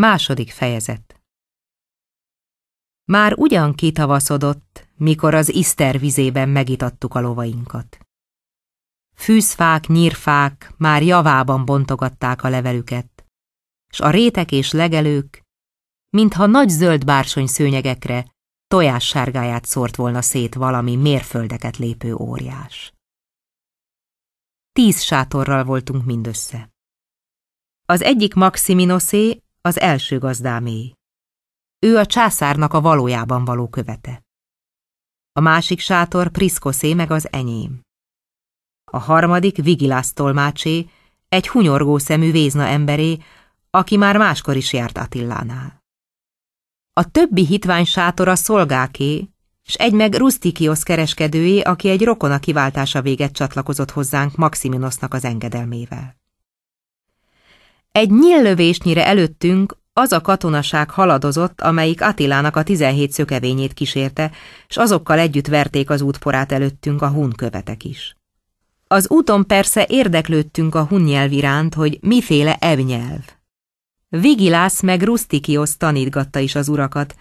Második fejezet Már ugyan kitavaszodott, mikor az iszter vizében megitattuk a lovainkat. Fűszfák, nyírfák már javában bontogatták a levelüket, s a rétek és legelők, mintha nagy zöld bársony szőnyegekre tojássárgáját szórt volna szét valami mérföldeket lépő óriás. Tíz sátorral voltunk mindössze. Az egyik Maximinoszé, az első gazdámé. Ő a császárnak a valójában való követe. A másik sátor Priszkoszé meg az enyém. A harmadik Vigilász tolmácsé, egy hunyorgó szemű vézna emberé, aki már máskor is járt Attillánál. A többi hitvány sátor a szolgáké, s egy meg Rustikiosz kereskedőé, aki egy rokona kiváltása véget csatlakozott hozzánk Maximinosznak az engedelmével. Egy nyillövésnyire előttünk az a katonaság haladozott, amelyik Attilának a 17 szökevényét kísérte, s azokkal együtt verték az útporát előttünk a hun követek is. Az úton persze érdeklődtünk a hun nyelv iránt, hogy miféle evnyelv. Vigilász meg Rustikiosz tanítgatta is az urakat,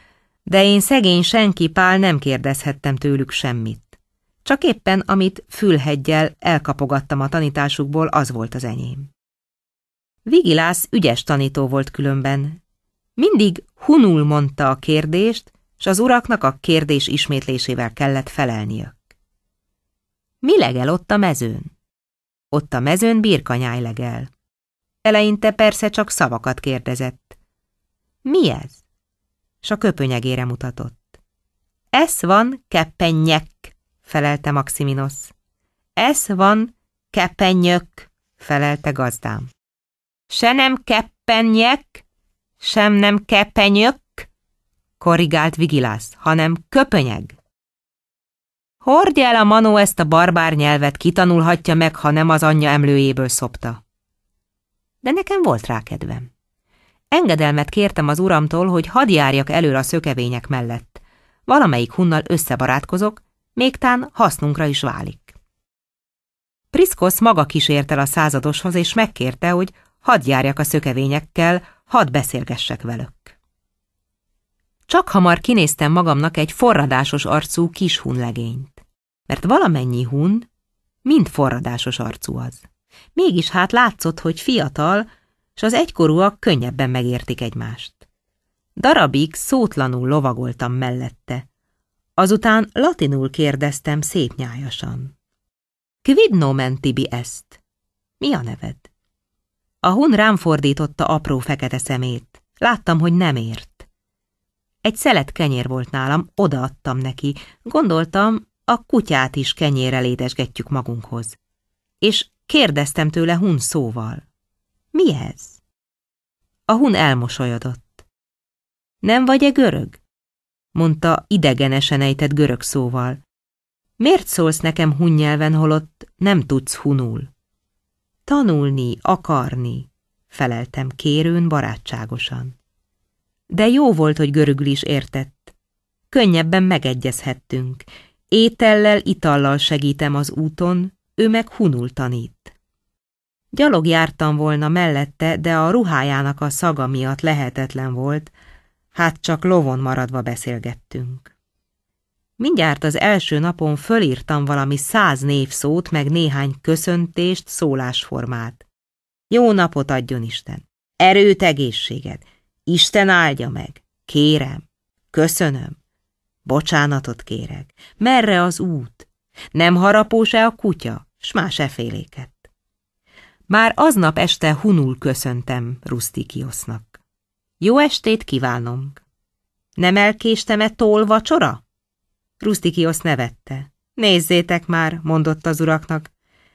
de én szegény senki pál nem kérdezhettem tőlük semmit. Csak éppen, amit fülhegyel elkapogattam a tanításukból, az volt az enyém. Vigilász ügyes tanító volt különben. Mindig hunul mondta a kérdést, s az uraknak a kérdés ismétlésével kellett felelniük. Mi legel ott a mezőn? Ott a mezőn birkanyáj legel. Eleinte persze csak szavakat kérdezett. Mi ez? S a köpönyegére mutatott. Ez van keppennyek, felelte Maximinosz. Ez van kepenyök, felelte gazdám. Se nem keppenyek, sem nem kepenyök, korrigált Vigilász, hanem köpönyeg. Hordja el a Manó ezt a barbár nyelvet, kitanulhatja meg, ha nem az anyja emlőjéből szopta. De nekem volt rá kedvem. Engedelmet kértem az uramtól, hogy hadd járjak előre a szökevények mellett. Valamelyik hunnal összebarátkozok, még tán hasznunkra is válik. Priszkosz maga kísért el a századoshoz, és megkérte, hogy hadd járjak a szökevényekkel, hadd beszélgessek velük. Csak hamar kinéztem magamnak egy forradásos arcú kis hunlegényt, mert valamennyi hun mind forradásos arcú az. Mégis hát látszott, hogy fiatal, s az egykorúak könnyebben megértik egymást. Darabig szótlanul lovagoltam mellette. Azután latinul kérdeztem szép nyájasan. Quid nomen tibi est? Mi a neved? A hun rám fordította apró fekete szemét. Láttam, hogy nem ért. Egy szelet kenyér volt nálam, odaadtam neki. Gondoltam, a kutyát is kenyérrel édesgetjük magunkhoz. És kérdeztem tőle hun szóval. Mi ez? A hun elmosolyodott. Nem vagy-e görög? mondta idegenesen ejtett görög szóval. Miért szólsz nekem hun nyelven, holott nem tudsz hunul? Tanulni, akarni, feleltem kérőn barátságosan. De jó volt, hogy görögül is értett. Könnyebben megegyezhettünk. Étellel, itallal segítem az úton, ő meg hunul tanít. Gyalog jártam volna mellette, de a ruhájának a szaga miatt lehetetlen volt, hát csak lovon maradva beszélgettünk. Mindjárt az első napon fölírtam valami száz névszót, meg néhány köszöntést, szólásformát. Jó napot adjon Isten! Erőt, egészséget! Isten áldja meg! Kérem! Köszönöm! Bocsánatot kérek! Merre az út? Nem harapós-e a kutya? S más eféléket. Már aznap este hunul köszöntem Rustikiosznak. Jó estét kívánunk! Nem elkéstem-e tól vacsora? Rustikiosz nevette. Nézzétek már, mondott az uraknak.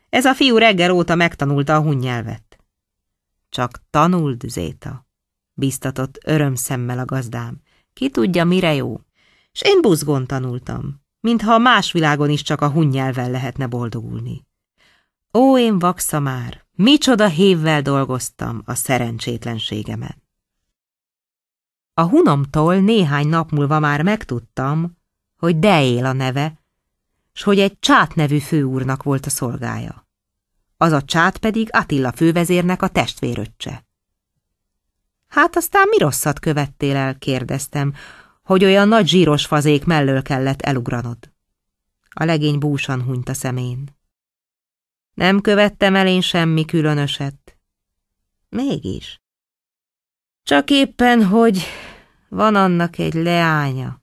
Ez a fiú reggel óta megtanulta a hunnyelvet. Csak tanuld, Zéta, biztatott örömszemmel a gazdám. Ki tudja, mire jó? És én buzgón tanultam, mintha más világon is csak a hunnyelvel lehetne boldogulni. Ó, én vaksza már, micsoda hévvel dolgoztam a szerencsétlenségemen. A hunomtól néhány nap múlva már megtudtam, hogy él a neve, s hogy egy Csát nevű főúrnak volt a szolgája. Az a Csát pedig Attila fővezérnek a testvéröccse. Hát aztán mi rosszat követtél el, kérdeztem, hogy olyan nagy zsíros fazék mellől kellett elugranod. A legény búsan hunyt a szemén. Nem követtem el én semmi különöset. Mégis. Csak éppen, hogy van annak egy leánya.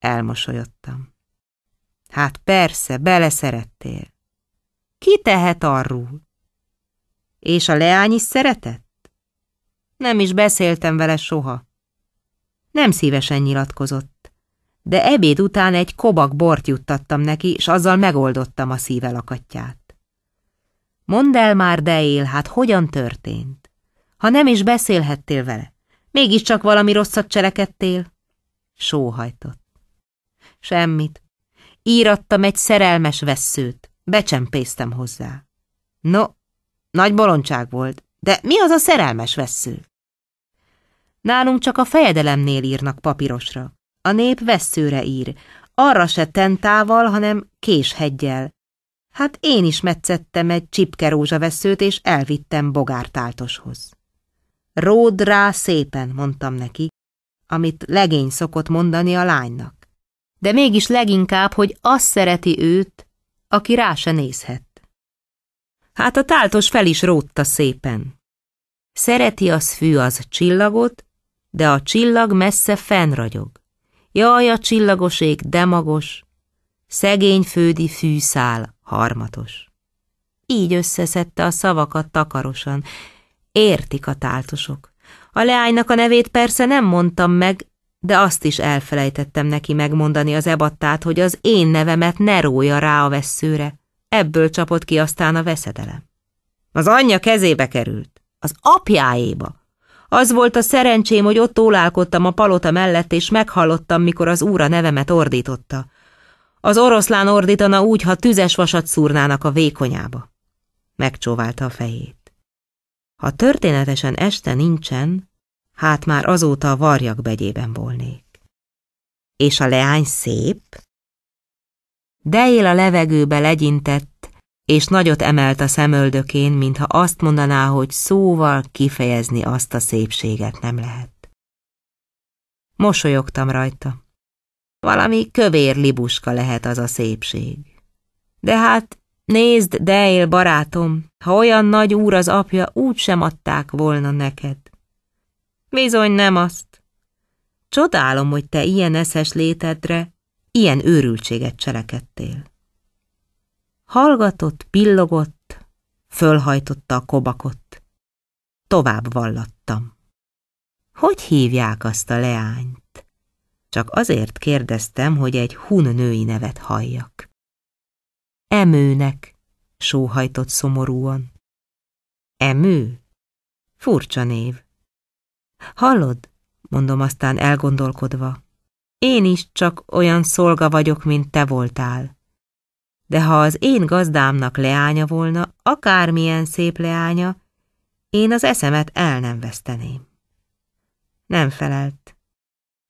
Elmosolyodtam. Hát persze, beleszerettél. Ki tehet arról? És a leány is szeretett? Nem is beszéltem vele soha. Nem szívesen nyilatkozott, de ebéd után egy kobak bort juttattam neki, és azzal megoldottam a szíve lakatját. Mondd el már, de él, hát hogyan történt? Ha nem is beszélhettél vele, mégiscsak valami rosszat cselekedtél? Sóhajtott. Semmit. Írattam egy szerelmes vesszőt, becsempésztem hozzá. No, nagy bolondság volt, de mi az a szerelmes vessző? Nálunk csak a fejedelemnél írnak papírosra. A nép vesszőre ír, arra se tentával, hanem késhegyel. Hát én is metszettem egy csipke vesszőt és elvittem bogártáltoshoz. Ród rá szépen, mondtam neki, amit legény szokott mondani a lánynak de mégis leginkább, hogy azt szereti őt, aki rá se nézhet. Hát a táltos fel is rótta szépen. Szereti az fű az csillagot, de a csillag messze fennragyog. Jaj, a csillagoség demagos, szegény fődi fűszál harmatos. Így összeszedte a szavakat takarosan. Értik a táltosok. A leánynak a nevét persze nem mondtam meg, de azt is elfelejtettem neki megmondani az ebattát, hogy az én nevemet ne rója rá a vesszőre. Ebből csapott ki aztán a veszedelem. Az anyja kezébe került, az apjáéba. Az volt a szerencsém, hogy ott ólálkodtam a palota mellett, és meghallottam, mikor az úra nevemet ordította. Az oroszlán ordítana úgy, ha tüzes vasat szúrnának a vékonyába. Megcsóválta a fejét. Ha történetesen este nincsen, hát már azóta a varjak begyében volnék. És a leány szép? Deil a levegőbe legyintett, és nagyot emelt a szemöldökén, mintha azt mondaná, hogy szóval kifejezni azt a szépséget nem lehet. Mosolyogtam rajta. Valami kövér libuska lehet az a szépség. De hát nézd, Deil barátom, ha olyan nagy úr az apja, úgy sem adták volna neked. Bizony nem azt. Csodálom, hogy te ilyen eszes létedre, ilyen őrültséget cselekedtél. Hallgatott, pillogott, fölhajtotta a kobakot. Tovább vallattam. Hogy hívják azt a leányt? Csak azért kérdeztem, hogy egy hun női nevet halljak. Emőnek, sóhajtott szomorúan. Emő? Furcsa név. Hallod? mondom aztán elgondolkodva. Én is csak olyan szolga vagyok, mint te voltál. De ha az én gazdámnak leánya volna, akármilyen szép leánya, én az eszemet el nem veszteném. Nem felelt.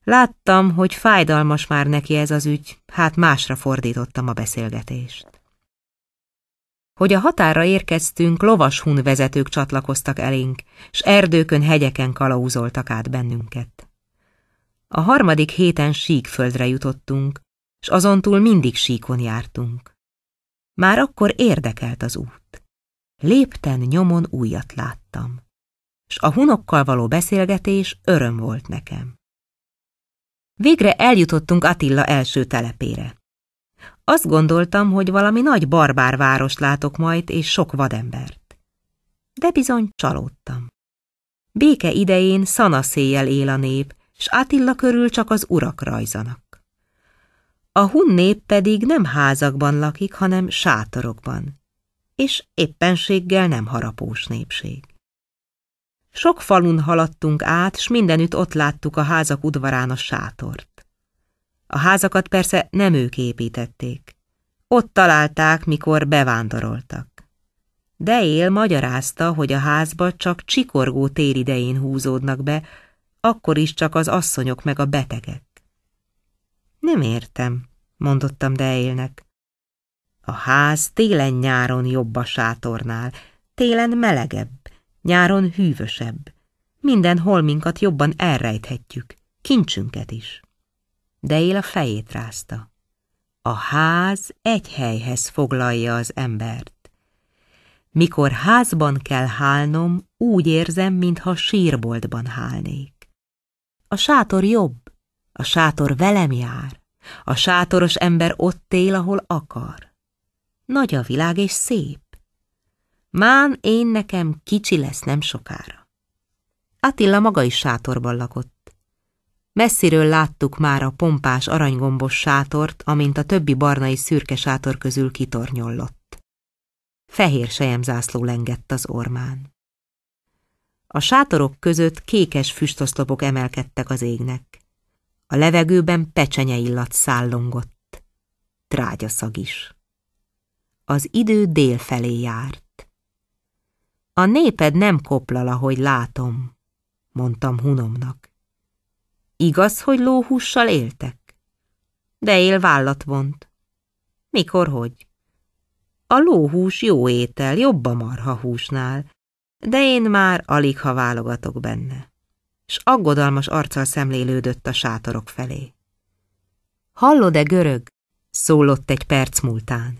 Láttam, hogy fájdalmas már neki ez az ügy, hát másra fordítottam a beszélgetést hogy a határra érkeztünk, lovashun vezetők csatlakoztak elénk, s erdőkön, hegyeken kalauzoltak át bennünket. A harmadik héten síkföldre jutottunk, s azon túl mindig síkon jártunk. Már akkor érdekelt az út. Lépten nyomon újat láttam, s a hunokkal való beszélgetés öröm volt nekem. Végre eljutottunk Attila első telepére. Azt gondoltam, hogy valami nagy barbárvárost látok majd, és sok vadembert. De bizony csalódtam. Béke idején szanaszéjjel él a nép, s Attila körül csak az urak rajzanak. A hun nép pedig nem házakban lakik, hanem sátorokban, és éppenséggel nem harapós népség. Sok falun haladtunk át, s mindenütt ott láttuk a házak udvarán a sátort. A házakat persze nem ők építették. Ott találták, mikor bevándoroltak. De él magyarázta, hogy a házba csak csikorgó tél idején húzódnak be, akkor is csak az asszonyok meg a betegek. Nem értem, mondottam Deélnek. A ház télen-nyáron jobb a sátornál, télen melegebb, nyáron hűvösebb. Minden holminkat jobban elrejthetjük, kincsünket is de él a fejét rázta. A ház egy helyhez foglalja az embert. Mikor házban kell hálnom, úgy érzem, mintha sírboltban hálnék. A sátor jobb, a sátor velem jár, a sátoros ember ott él, ahol akar. Nagy a világ és szép. Mán én nekem kicsi lesz nem sokára. Attila maga is sátorban lakott. Messziről láttuk már a pompás aranygombos sátort, amint a többi barnai szürke sátor közül kitornyollott. Fehér sejemzászló lengett az ormán. A sátorok között kékes füstoszlopok emelkedtek az égnek. A levegőben pecsenye illat szállongott. Trágyaszag is. Az idő dél felé járt. A néped nem koplala, ahogy látom, mondtam hunomnak. Igaz, hogy lóhússal éltek? De él vállat vont. Mikor hogy? A lóhús jó étel, jobb a húsnál, de én már alig ha válogatok benne. S aggodalmas arccal szemlélődött a sátorok felé. Hallod-e, görög? szólott egy perc múltán.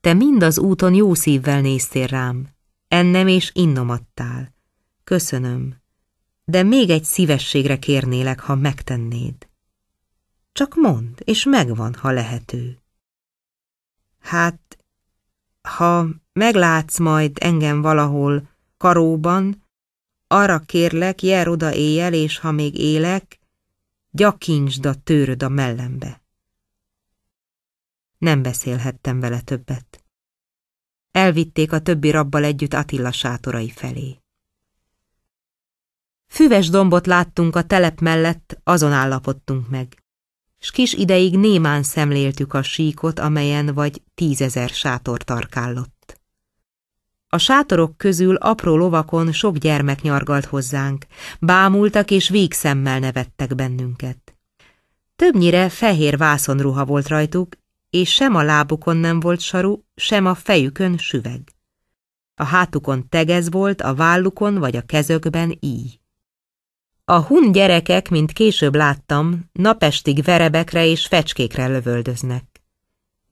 Te mind az úton jó szívvel néztél rám, ennem és innom adtál. Köszönöm, de még egy szívességre kérnélek, ha megtennéd. Csak mond, és megvan, ha lehető. Hát, ha meglátsz majd engem valahol karóban, arra kérlek, jel oda éjjel, és ha még élek, gyakincsd a tőröd a mellembe. Nem beszélhettem vele többet. Elvitték a többi rabbal együtt Attila sátorai felé. Füves dombot láttunk a telep mellett, azon állapodtunk meg. S kis ideig némán szemléltük a síkot, amelyen vagy tízezer sátor tarkállott. A sátorok közül apró lovakon sok gyermek nyargalt hozzánk, bámultak és végszemmel nevettek bennünket. Többnyire fehér vászonruha volt rajtuk, és sem a lábukon nem volt saru, sem a fejükön süveg. A hátukon tegez volt, a vállukon vagy a kezökben íj. A hun gyerekek, mint később láttam, napestig verebekre és fecskékre lövöldöznek.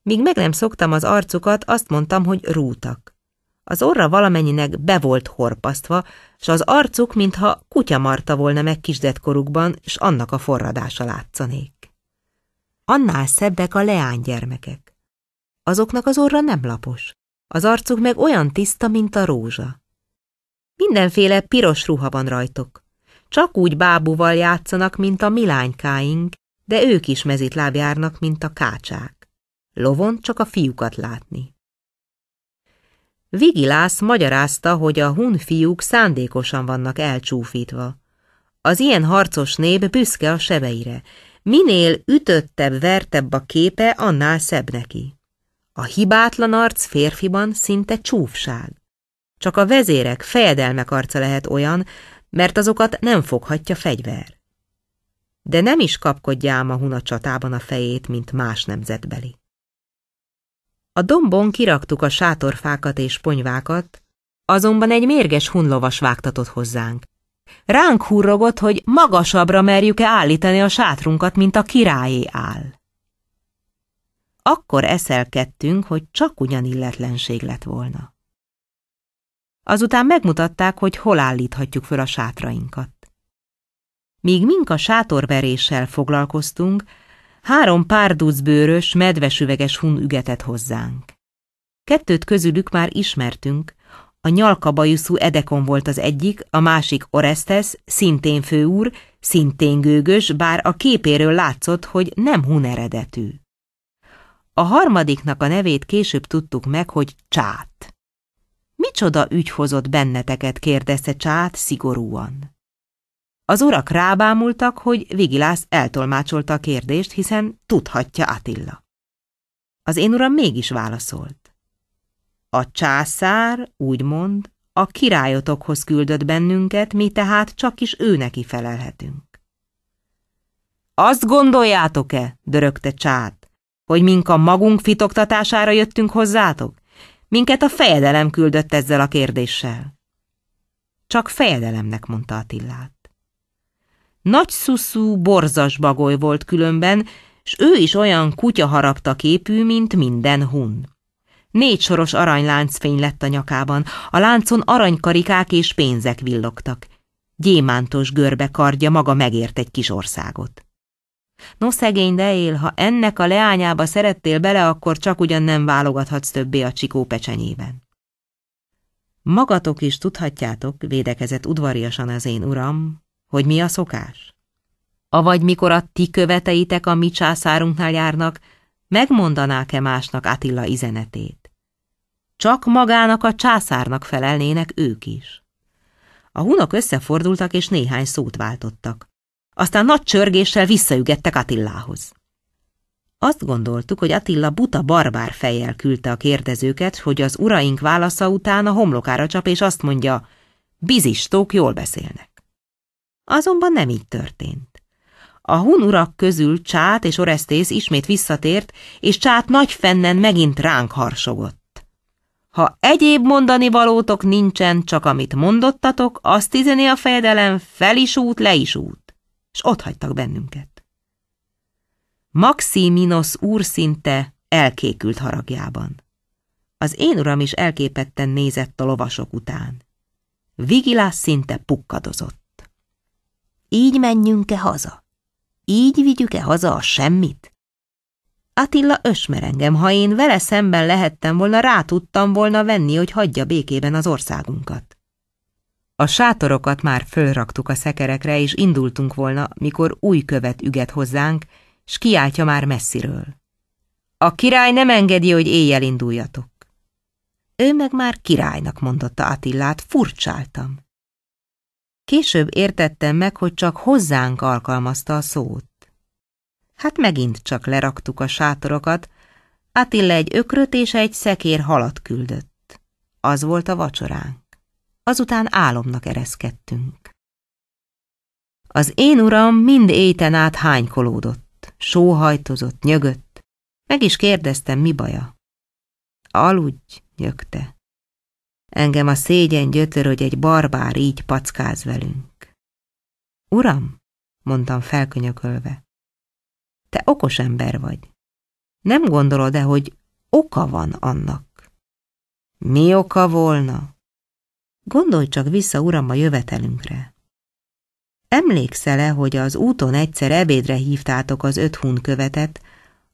Míg meg nem szoktam az arcukat, azt mondtam, hogy rútak. Az orra valamennyinek be volt horpasztva, s az arcuk, mintha kutya marta volna meg kisdetkorukban, s annak a forradása látszanék. Annál szebbek a leánygyermekek. Azoknak az orra nem lapos, az arcuk meg olyan tiszta, mint a rózsa. Mindenféle piros ruha van rajtuk. Csak úgy bábúval játszanak, mint a milánykáink, de ők is mezitláb járnak, mint a kácsák. Lovon csak a fiúkat látni. Vigilász magyarázta, hogy a hun fiúk szándékosan vannak elcsúfítva. Az ilyen harcos nép büszke a sebeire. Minél ütöttebb, vertebb a képe, annál szebb neki. A hibátlan arc férfiban szinte csúfság. Csak a vezérek, fejedelmek arca lehet olyan, mert azokat nem foghatja fegyver. De nem is kapkodja ám a huna csatában a fejét, mint más nemzetbeli. A dombon kiraktuk a sátorfákat és ponyvákat, azonban egy mérges hunlovas vágtatott hozzánk. Ránk hurrogott, hogy magasabbra merjük-e állítani a sátrunkat, mint a királyé áll. Akkor eszelkedtünk, hogy csak ugyan illetlenség lett volna. Azután megmutatták, hogy hol állíthatjuk föl a sátrainkat. Míg mink a sátorveréssel foglalkoztunk, három bőrös, medvesüveges hun ügetett hozzánk. Kettőt közülük már ismertünk, a nyalkabajuszú Edekon volt az egyik, a másik Orestes, szintén főúr, szintén gőgös, bár a képéről látszott, hogy nem hun eredetű. A harmadiknak a nevét később tudtuk meg, hogy Csát. Micsoda ügy hozott benneteket, kérdezte Csát szigorúan. Az urak rábámultak, hogy Vigilász eltolmácsolta a kérdést, hiszen tudhatja Attila. Az én uram mégis válaszolt. A császár, úgymond, a királyotokhoz küldött bennünket, mi tehát csak is őneki felelhetünk. Azt gondoljátok-e, dörögte Csát, hogy mink a magunk fitoktatására jöttünk hozzátok, Minket a fejedelem küldött ezzel a kérdéssel. Csak fejedelemnek mondta Attillát. Nagy szuszú, borzas bagoly volt különben, s ő is olyan kutyaharapta képű, mint minden hun. Négy soros aranyláncfény lett a nyakában, a láncon aranykarikák és pénzek villogtak. Gyémántos görbe kardja maga megért egy kis országot. No szegény, de él, ha ennek a leányába szerettél bele, akkor csak ugyan nem válogathatsz többé a csikó pecsenyében. Magatok is tudhatjátok, védekezett udvariasan az én uram, hogy mi a szokás. Avagy mikor a ti követeitek a mi császárunknál járnak, megmondanák-e másnak Attila izenetét? Csak magának a császárnak felelnének ők is. A hunok összefordultak és néhány szót váltottak aztán nagy csörgéssel visszaügettek Attillához. Azt gondoltuk, hogy Attila buta barbár fejjel küldte a kérdezőket, hogy az uraink válasza után a homlokára csap, és azt mondja, bizistók jól beszélnek. Azonban nem így történt. A hun urak közül Csát és Oresztész ismét visszatért, és Csát nagy fennen megint ránk harsogott. Ha egyéb mondani valótok nincsen, csak amit mondottatok, azt izené a fejedelem fel is út, le is út és ott hagytak bennünket. Maximinos úr szinte elkékült haragjában. Az én uram is elképetten nézett a lovasok után. Vigilás szinte pukkadozott. Így menjünk-e haza? Így vigyük-e haza a semmit? Attila ösmerengem, ha én vele szemben lehettem volna, rá tudtam volna venni, hogy hagyja békében az országunkat. A sátorokat már fölraktuk a szekerekre, és indultunk volna, mikor új követ üget hozzánk, s kiáltja már messziről. A király nem engedi, hogy éjjel induljatok. Ő meg már királynak mondotta Attillát, furcsáltam. Később értettem meg, hogy csak hozzánk alkalmazta a szót. Hát megint csak leraktuk a sátorokat, Attila egy ökröt és egy szekér halat küldött. Az volt a vacsoránk azután álomnak ereszkedtünk. Az én uram mind éten át hánykolódott, sóhajtozott, nyögött, meg is kérdeztem, mi baja. Aludj, nyögte. Engem a szégyen gyötör, hogy egy barbár így packáz velünk. Uram, mondtam felkönyökölve, te okos ember vagy. Nem gondolod-e, hogy oka van annak? Mi oka volna? Gondolj csak vissza, uram, a jövetelünkre. Emlékszel-e, hogy az úton egyszer ebédre hívtátok az öt hun követet,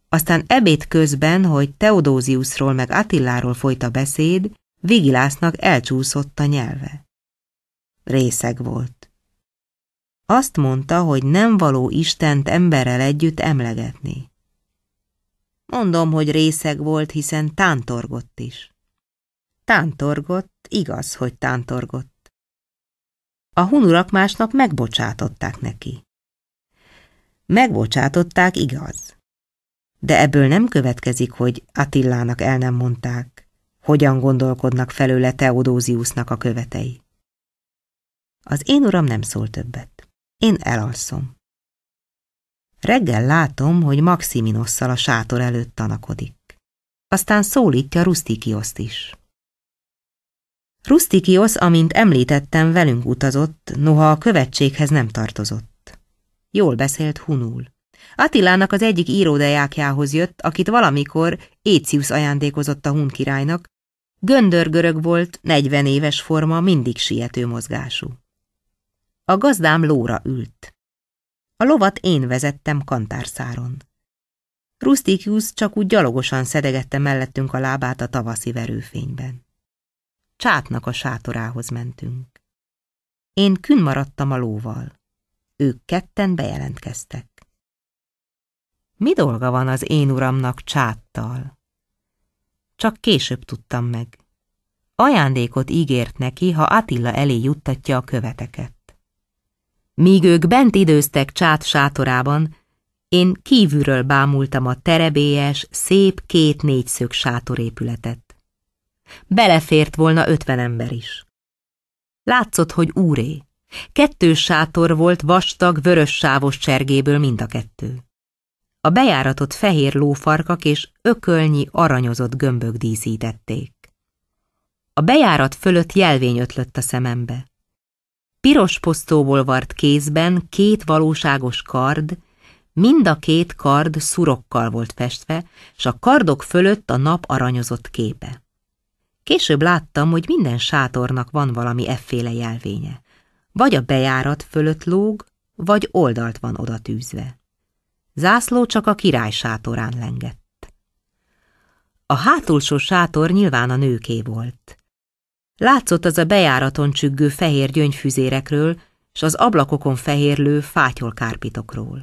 aztán ebéd közben, hogy Teodóziuszról meg Attiláról folyt a beszéd, Vigilásznak elcsúszott a nyelve. Részeg volt. Azt mondta, hogy nem való Istent emberrel együtt emlegetni. Mondom, hogy részeg volt, hiszen tántorgott is. Tántorgott, igaz, hogy tántorgott. A hunurak másnap megbocsátották neki. Megbocsátották, igaz. De ebből nem következik, hogy Attillának el nem mondták, hogyan gondolkodnak felőle Teodóziusznak a követei. Az én uram nem szól többet. Én elalszom. Reggel látom, hogy Maximinosszal a sátor előtt tanakodik. Aztán szólítja Rustikioszt is. Rustikiosz, amint említettem, velünk utazott, noha a követséghez nem tartozott. Jól beszélt hunul. Attilának az egyik íródejákjához jött, akit valamikor Éciusz ajándékozott a hun királynak, göndörgörög volt, negyven éves forma, mindig siető mozgású. A gazdám lóra ült. A lovat én vezettem kantárszáron. Rustikius csak úgy gyalogosan szedegette mellettünk a lábát a tavaszi verőfényben. Csátnak a sátorához mentünk. Én kün maradtam a lóval. Ők ketten bejelentkeztek. Mi dolga van az én uramnak csáttal? Csak később tudtam meg. Ajándékot ígért neki, ha Attila elé juttatja a követeket. Míg ők bent időztek csát sátorában, én kívülről bámultam a terebélyes, szép két négyszög sátorépületet. Belefért volna ötven ember is. Látszott, hogy úré. Kettős sátor volt vastag, vörös sávos csergéből mind a kettő. A bejáratot fehér lófarkak és ökölnyi aranyozott gömbök díszítették. A bejárat fölött jelvény ötlött a szemembe. Piros posztóból vart kézben két valóságos kard, mind a két kard szurokkal volt festve, s a kardok fölött a nap aranyozott képe. Később láttam, hogy minden sátornak van valami efféle jelvénye. Vagy a bejárat fölött lóg, vagy oldalt van oda tűzve. Zászló csak a király sátorán lengett. A hátulsó sátor nyilván a nőké volt. Látszott az a bejáraton csüggő fehér gyöngyfüzérekről, s az ablakokon fehérlő fátyolkárpitokról.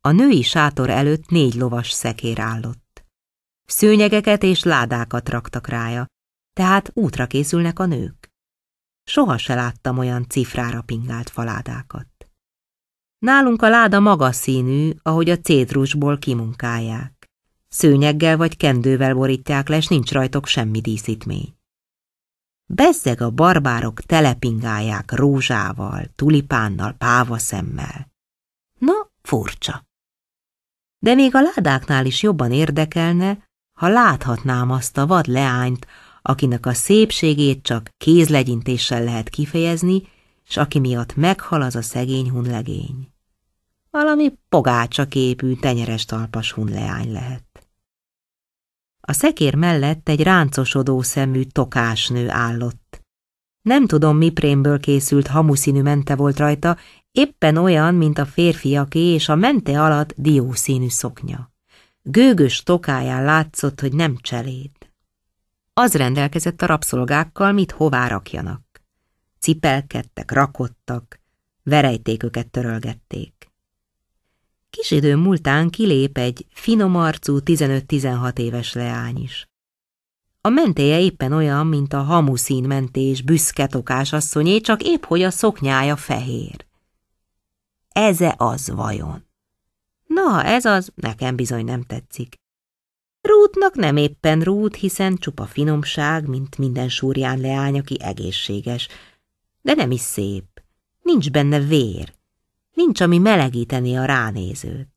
A női sátor előtt négy lovas szekér állott. Szőnyegeket és ládákat raktak rája, tehát útra készülnek a nők. Soha se láttam olyan cifrára pingált faládákat. Nálunk a láda magas színű, ahogy a cédrusból kimunkálják. Szőnyeggel vagy kendővel borítják le, és nincs rajtok semmi díszítmény. Bezzeg a barbárok telepingálják rózsával, tulipánnal, pávaszemmel. Na, furcsa. De még a ládáknál is jobban érdekelne, ha láthatnám azt a vad leányt, akinek a szépségét csak kézlegyintéssel lehet kifejezni, s aki miatt meghal az a szegény hunlegény. Valami pogácsa képű, tenyeres talpas hunleány lehet. A szekér mellett egy ráncosodó szemű tokásnő állott. Nem tudom, mi prémből készült hamuszínű mente volt rajta, éppen olyan, mint a férfiaké, és a mente alatt diószínű szoknya. Gőgös tokáján látszott, hogy nem cseléd. Az rendelkezett a rabszolgákkal, mit hová rakjanak. Cipelkedtek, rakottak, verejtéköket törölgették. Kis idő múltán kilép egy arcú 15-16 éves leány is. A mentéje éppen olyan, mint a hamuszín mentés büszke tokás asszonyé, csak épp hogy a szoknyája fehér. Eze az vajon? Na, ez az nekem bizony nem tetszik. Rútnak nem éppen rút, hiszen csupa finomság, mint minden súrján leány, aki egészséges. De nem is szép. Nincs benne vér. Nincs, ami melegíteni a ránézőt.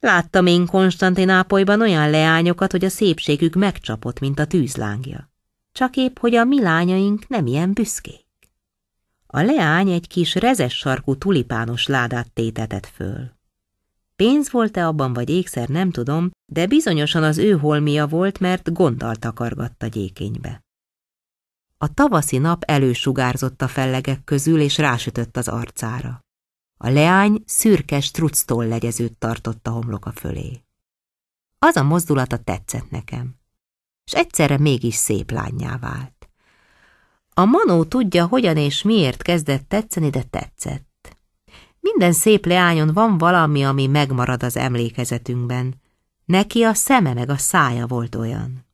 Láttam én Konstantinápolyban olyan leányokat, hogy a szépségük megcsapott, mint a tűzlángja. Csak épp, hogy a mi lányaink nem ilyen büszkék. A leány egy kis rezes sarkú tulipános ládát tétetett föl. Pénz volt-e abban, vagy ékszer, nem tudom, de bizonyosan az ő holmia volt, mert gonddal takargatta gyékénybe. A tavaszi nap elősugárzott a fellegek közül, és rásütött az arcára. A leány szürke structól legyezőt tartotta homloka fölé. Az a mozdulata tetszett nekem, és egyszerre mégis szép lányjá vált. A Manó tudja, hogyan és miért kezdett tetszeni, de tetszett. Minden szép leányon van valami, ami megmarad az emlékezetünkben, Neki a szeme meg a szája volt olyan.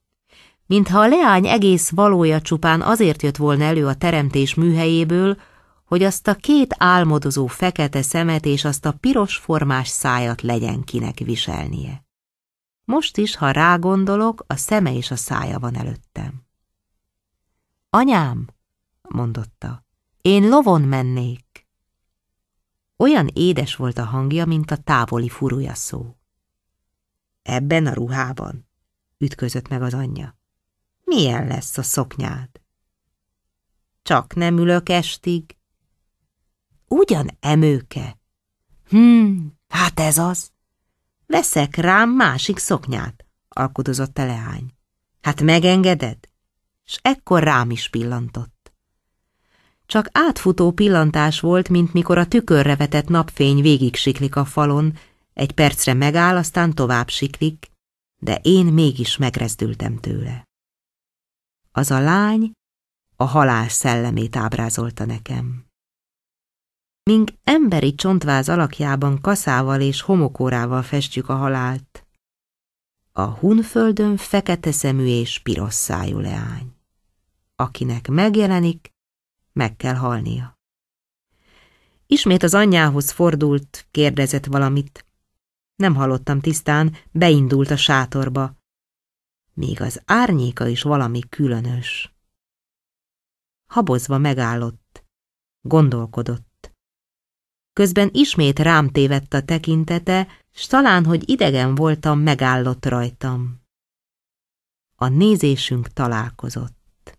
Mintha a leány egész valója csupán azért jött volna elő a teremtés műhelyéből, hogy azt a két álmodozó fekete szemet és azt a piros formás szájat legyen kinek viselnie. Most is, ha rágondolok, a szeme és a szája van előttem. Anyám, mondotta, én lovon mennék. Olyan édes volt a hangja, mint a távoli furuja szó. Ebben a ruhában? Ütközött meg az anyja. Milyen lesz a szoknyád? Csak nem ülök estig. Ugyan emőke. Hm, hát ez az. Veszek rám másik szoknyát, alkudozott a leány. Hát megengeded? S ekkor rám is pillantott. Csak átfutó pillantás volt, mint mikor a tükörre vetett napfény végig siklik a falon, egy percre megáll, aztán tovább siklik, de én mégis megrezdültem tőle. Az a lány a halál szellemét ábrázolta nekem. Mink emberi csontváz alakjában kaszával és homokórával festjük a halált. A hunföldön fekete szemű és piros szájú leány. Akinek megjelenik, meg kell halnia. Ismét az anyjához fordult, kérdezett valamit, nem hallottam tisztán, beindult a sátorba. Még az árnyéka is valami különös. Habozva megállott, gondolkodott. Közben ismét rám tévedt a tekintete, s talán, hogy idegen voltam, megállott rajtam. A nézésünk találkozott.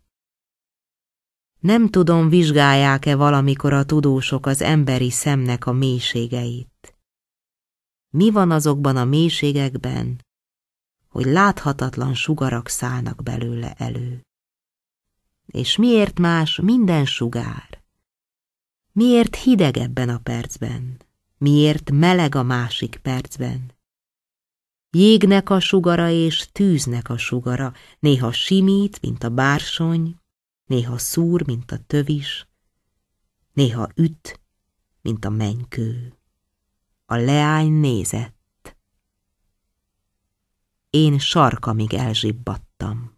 Nem tudom, vizsgálják-e valamikor a tudósok az emberi szemnek a mélységeit mi van azokban a mélységekben, hogy láthatatlan sugarak szállnak belőle elő. És miért más minden sugár? Miért hideg ebben a percben? Miért meleg a másik percben? Jégnek a sugara és tűznek a sugara, néha simít, mint a bársony, néha szúr, mint a tövis, néha üt, mint a mennykő. A leány nézett. Én sarkamig elzsibbadtam.